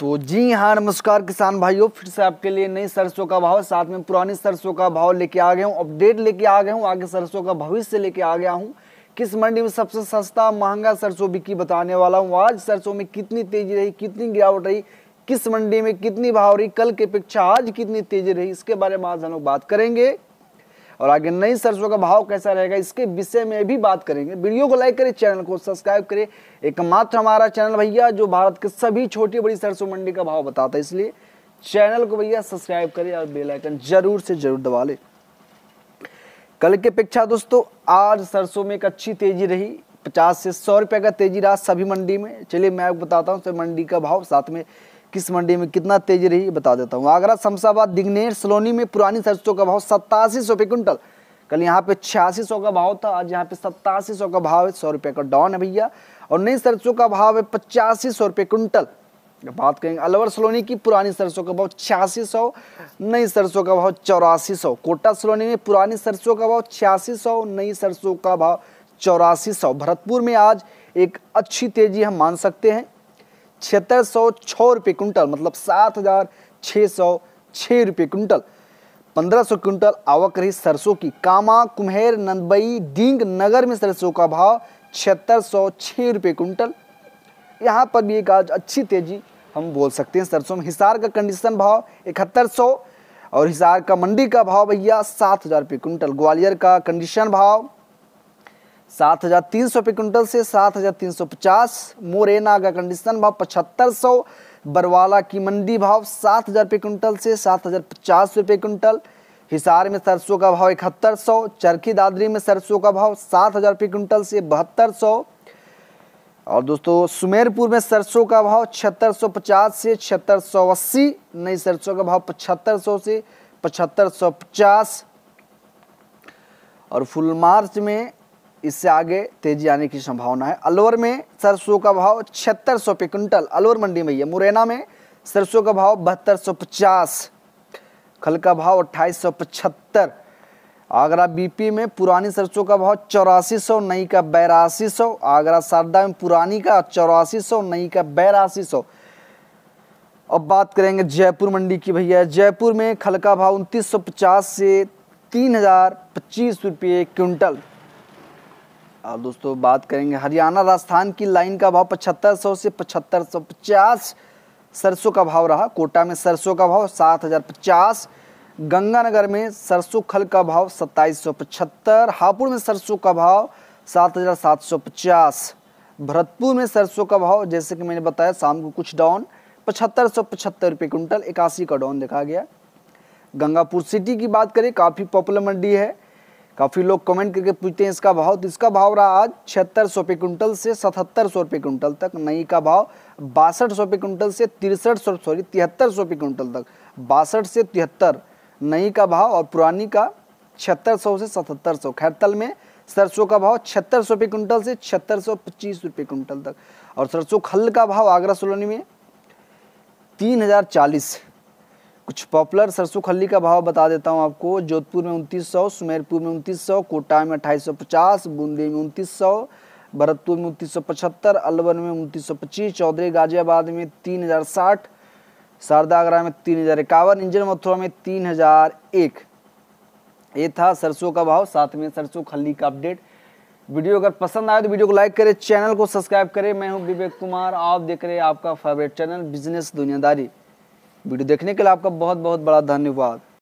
तो जी हाँ नमस्कार किसान भाइयों फिर से आपके लिए नई सरसों का भाव साथ में पुरानी सरसों का भाव लेके आ गया हूँ अपडेट लेके आ गया हूँ आगे सरसों का भविष्य लेके आ गया हूँ किस मंडी में सबसे सस्ता महंगा सरसों बिकी बताने वाला हूँ आज सरसों में कितनी तेजी रही कितनी गिरावट रही किस मंडी में कितनी भाव रही कल की अपेक्षा आज कितनी तेजी रही इसके बारे में आज हम लोग बात करेंगे और आगे नई सरसों का भाव कैसा रहेगा इसके विषय में भी बात करेंगे वीडियो को लाइक करें चैनल को सब्सक्राइब करें एकमात्र हमारा चैनल भैया जो भारत के सभी छोटी बड़ी सरसों मंडी का भाव बताता है इसलिए चैनल को भैया सब्सक्राइब करें और बेलाइकन जरूर से जरूर दबा लें कल की अपेक्षा दोस्तों आज सरसों में एक अच्छी तेजी रही पचास से सौ रुपये का तेजी रहा सभी मंडी में चलिए मैं आपको बताता हूँ सभी मंडी का भाव साथ में किस मंडी में कितना तेजी रही बता देता हूँ आगरा शमशाबाद दिग्नेर सलोनी में पुरानी सरसों का भाव सत्तासी सौ रुपये कुंटल कल यहाँ पे छियासी सौ का भाव था आज यहाँ पे सत्तासी सौ का भाव है सौ रुपये का डाउन है भैया और नई सरसों का भाव है पचासी सौ रुपये कुंटल बात करेंगे अलवर सलोनी की पुरानी सरसों का भाव छियासी सौ नई सरसों का भाव चौरासी सौ कोटा सलोनी में पुरानी सरसों का भाव छियासी सौ नई सरसों का भाव चौरासी सौ भरतपुर में आज एक अच्छी तेजी हम मान सकते हैं छिहत्तर सौ छः रुपये कुंटल मतलब सात हज़ार छः सौ छः रुपये कुंटल पंद्रह सौ कुंटल आवक रही सरसों की कामा कुम्हेर नंदबई डींग नगर में सरसों का भाव छिहत्तर सौ छः रुपये कुंटल यहाँ पर भी एक आज अच्छी तेज़ी हम बोल सकते हैं सरसों में हिसार का कंडीशन भाव इकहत्तर सौ और हिसार का मंडी का भाव भैया सात हज़ार रुपये कुंटल ग्वालियर का कंडीशन भाव सात हजार तीन सौ रुपये क्विंटल से सात हजार तीन सौ पचास मोरेना का कंडीशन भाव पचहत्तर सौ बरवाला की मंडी भाव सात हजार रुपये क्विंटल से सात हजार पचास रुपये क्विंटल हिसार में सरसों का भाव इकहत्तर सौ चरखी दादरी में सरसों का भाव सात हजार रुपये क्विंटल से बहत्तर सौ और दोस्तों सुमेरपुर में सरसों का भाव छिहत्तर सौ पचास से छिहत्तर सौ अस्सी नई सरसों का भाव पचहत्तर सौ से पचहत्तर सौ पचास और फुल मार्च में इससे आगे तेजी आने की संभावना है अलवर में सरसों का भाव छिहत्तर सौ पे क्विंटल अलवर मंडी में है मुरैना में सरसों का भाव बहत्तर सौ पचास खल का भाव अट्ठाईस सौ पचहत्तर आगरा बीपी में पुरानी सरसों का भाव चौरासी सौ नई का बैरासी सौ आगरा शारदा में पुरानी का चौरासी सौ नई का बैरासी सौ अब बात करेंगे जयपुर मंडी की भैया जयपुर में खल का भाव उनतीस सौ पचास से तीन हज़ार पच्चीस रुपये क्विंटल और दोस्तों बात करेंगे हरियाणा राजस्थान की लाइन का भाव पचहत्तर सौ से पचहत्तर सौ पचास सरसों का भाव रहा कोटा में सरसों का भाव सात हज़ार पचास गंगानगर में सरसों खल का भाव सत्ताईस सौ पचहत्तर हापुड़ में सरसों का भाव सात हज़ार सात सौ पचास भरतपुर में सरसों का भाव जैसे कि मैंने बताया शाम को कुछ डाउन पचहत्तर सौ पचहत्तर रुपये कुंटल इक्यासी का डाउन देखा गया गंगापुर सिटी की बात करें काफ़ी पॉपुलर मंडी है काफ़ी लोग कमेंट करके पूछते हैं इसका भाव तो इसका भाव रहा आज छिहत्तर सौ रुपये कुंटल से सतहत्तर सौ रुपये कुंटल तक नई का भाव बासठ सौ रुपये कुंटल से तिरसठ सौ सॉरी तिहत्तर सौ रुपये कुंटल तक बासठ से तिहत्तर नई का भाव और पुरानी का छिहत्तर सौ से सतहत्तर सौ खैरतल में सरसों का भाव छिहत्तर सौ रुपये कुंटल से छिहत्तर सौ पच्चीस रुपये कुंटल तक और सरसों खल का भाव आगरा सोलोनी में तीन हज़ार चालीस कुछ पॉपुलर सरसों खली का भाव बता देता हूँ आपको जोधपुर में उनतीस सौ सुमेरपुर में उनतीस सौ कोटा में अट्ठाईस सौ पचास बूंदी में उनतीस सौ भरतपुर में उनतीस सौ पचहत्तर अलवर में उनतीस सौ पच्चीस चौधरी गाजियाबाद में तीन हज़ार साठ शारदा आगरा में तीन हज़ार इक्यावन इंजन मथुरा में तीन हज़ार एक ये था सरसों का भाव साथ में सरसों खली का अपडेट वीडियो अगर पसंद आए तो वीडियो को लाइक करें चैनल को सब्सक्राइब करें मैं हूं विवेक कुमार आप देख रहे हैं आपका फेवरेट चैनल बिजनेस दुनियादारी वीडियो देखने के लिए आपका बहुत बहुत बड़ा धन्यवाद